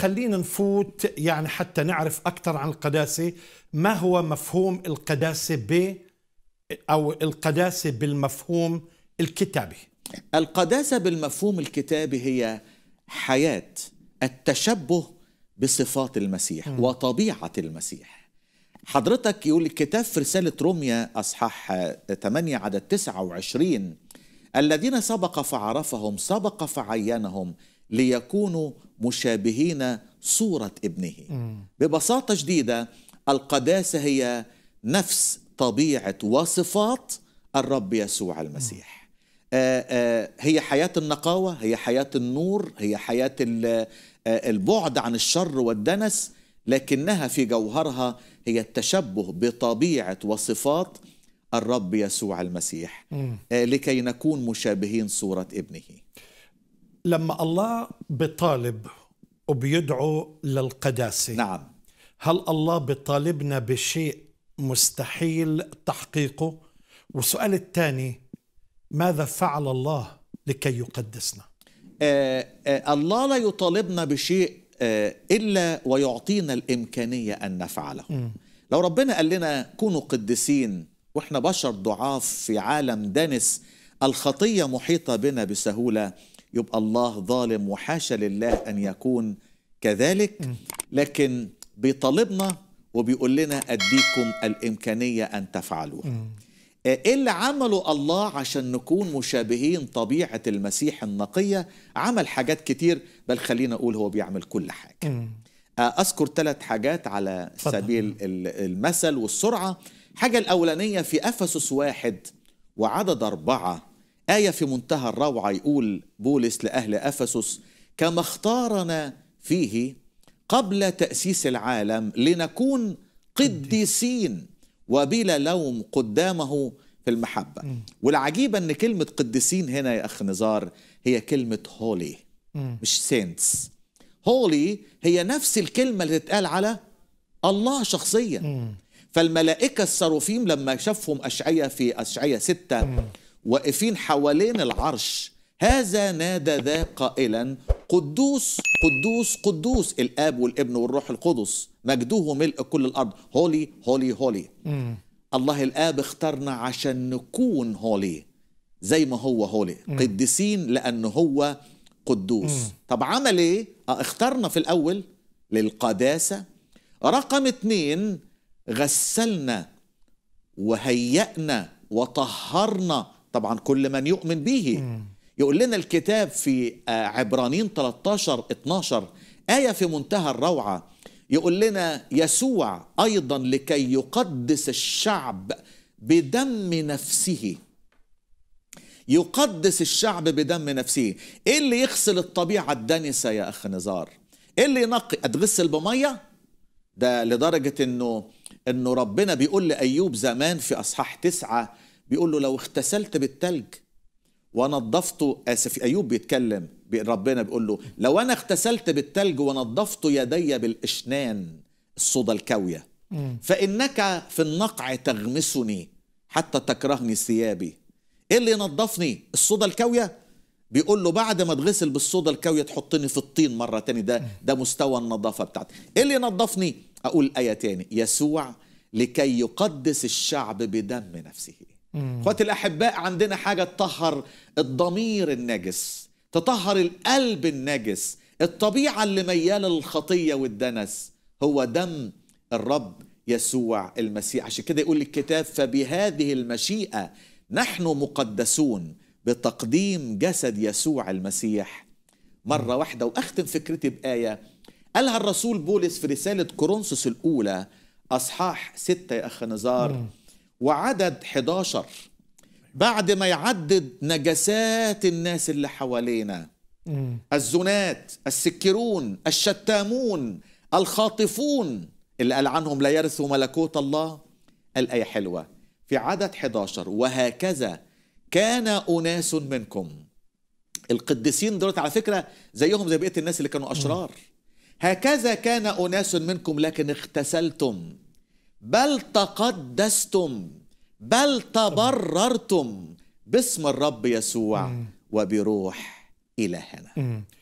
خلينا نفوت يعني حتى نعرف أكثر عن القداسة ما هو مفهوم القداسة ب أو القداسة بالمفهوم الكتابي القداسة بالمفهوم الكتابي هي حياة التشبه بصفات المسيح م. وطبيعة المسيح حضرتك يقول الكتاب في رسالة روميا أصحاح 8 عدد 29 الذين سبق فعرفهم سبق فعينهم ليكونوا مشابهين صورة ابنه ببساطة شديدة القداسة هي نفس طبيعة وصفات الرب يسوع المسيح آه، آه، هي حياة النقاوة هي حياة النور هي حياة آه، البعد عن الشر والدنس لكنها في جوهرها هي التشبه بطبيعة وصفات الرب يسوع المسيح لكي نكون مشابهين صورة ابنه لما الله بطالب وبيدعو للقداسة نعم هل الله بطالبنا بشيء مستحيل تحقيقه والسؤال الثاني ماذا فعل الله لكي يقدسنا آآ آه، آآ آه، الله لا يطالبنا بشيء آه، إلا ويعطينا الإمكانية أن نفعله م. لو ربنا قال لنا كونوا قدسين وإحنا بشر ضعاف في عالم دنس الخطية محيطة بنا بسهولة يبقى الله ظالم وحاشا لله أن يكون كذلك لكن بيطالبنا وبيقول لنا أديكم الإمكانية أن تفعلوا آه، إيه اللي عمله الله عشان نكون مشابهين طبيعة المسيح النقية عمل حاجات كتير بل خلينا أقول هو بيعمل كل حاجة آه، أذكر ثلاث حاجات على سبيل المثل والسرعة حاجة الأولانية في أفسس واحد وعدد أربعة آية في منتهى الروعة يقول بولس لأهل أفسس كما اختارنا فيه قبل تأسيس العالم لنكون قديسين وبلا لوم قدامه في المحبة والعجيب أن كلمة قديسين هنا يا أخ نزار هي كلمة هولي مش سينتس هولي هي نفس الكلمة اللي تتقال على الله شخصيا فالملائكة الصاروفيم لما شافهم أشعية في أشعية ستة واقفين حوالين العرش هذا نادى ذا قائلا قدوس قدوس قدوس الاب والابن والروح القدس مجدوه ملء كل الارض هولي هولي هولي الله الاب اختارنا عشان نكون هولي زي ما هو هولي قديسين لانه هو قدوس طب عمل ايه آه، اختارنا في الاول للقداسه رقم اتنين غسلنا وهيأنا وطهرنا طبعا كل من يؤمن به يقول لنا الكتاب في عبرانين 13 12 آية في منتهى الروعة يقول لنا يسوع أيضا لكي يقدس الشعب بدم نفسه يقدس الشعب بدم نفسه ايه اللي يغسل الطبيعة الدنسة يا أخ نزار ايه اللي ينقي اتغسل بمية ده لدرجة انه انه ربنا بيقول لأيوب زمان في أصحاح تسعة بيقول له لو اغتسلت بالتلج ونظفته اسف ايوب بيتكلم ربنا بيقول له لو انا اغتسلت بالتلج ونظفت يدي بالاشنان الصودا الكاويه فانك في النقع تغمسني حتى تكرهني ثيابي ايه اللي ينظفني الصودا الكاويه بيقول له بعد ما تغسل بالصودا الكاويه تحطني في الطين مره تاني ده ده مستوى النظافه بتاعتي ايه اللي ينظفني اقول ايه تاني يسوع لكي يقدس الشعب بدم نفسه اخواتي الاحباء عندنا حاجه تطهر الضمير النجس تطهر القلب النجس الطبيعه اللي مياله للخطيه والدنس هو دم الرب يسوع المسيح عشان كده يقول الكتاب فبهذه المشيئه نحن مقدسون بتقديم جسد يسوع المسيح مره واحده واختم فكرتي بايه قالها الرسول بولس في رساله كورنثوس الاولى اصحاح ستة يا اخ نزار وعدد 11 بعد ما يعدد نجسات الناس اللي حوالينا الزنات السكرون الشتامون الخاطفون اللي قال عنهم لا يرثوا ملكوت الله الآية حلوة في عدد 11 وهكذا كان أناس منكم القديسين دولت على فكرة زيهم زي بقية الناس اللي كانوا أشرار هكذا كان أناس منكم لكن اختسلتم بل تقدستم بل تبررتم باسم الرب يسوع وبروح إلهنا